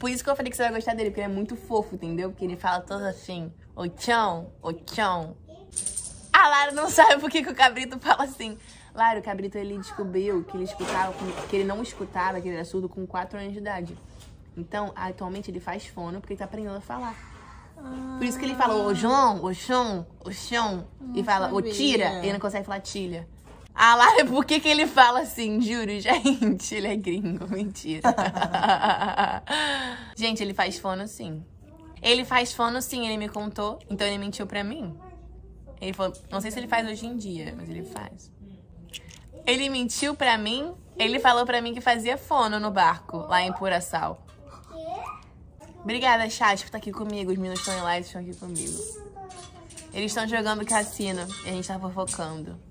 Por isso que eu falei que você vai gostar dele, porque ele é muito fofo, entendeu? Porque ele fala todo assim, ô tchão, ô tchão. A Lara não sabe por que, que o cabrito fala assim. Lara, o cabrito, ele descobriu que ele escutava, que ele não escutava, que ele era surdo com 4 anos de idade. Então, atualmente ele faz fono porque ele tá aprendendo a falar. Por isso que ele fala ô João, ô chão, ô chão. E fala ô tira, ele não consegue falar tilha. Ah, Lara, por que, que ele fala assim? Juro, gente, ele é gringo, mentira. Gente, ele faz fono sim. Ele faz fono sim, ele me contou, então ele mentiu pra mim. Ele falou, não sei se ele faz hoje em dia, mas ele faz. Ele mentiu pra mim, ele falou pra mim que fazia fono no barco, lá em Puraçal. Obrigada, chat, por tá aqui comigo. Os meninos estão em live, estão aqui comigo. Eles estão jogando cassino e a gente tá fofocando.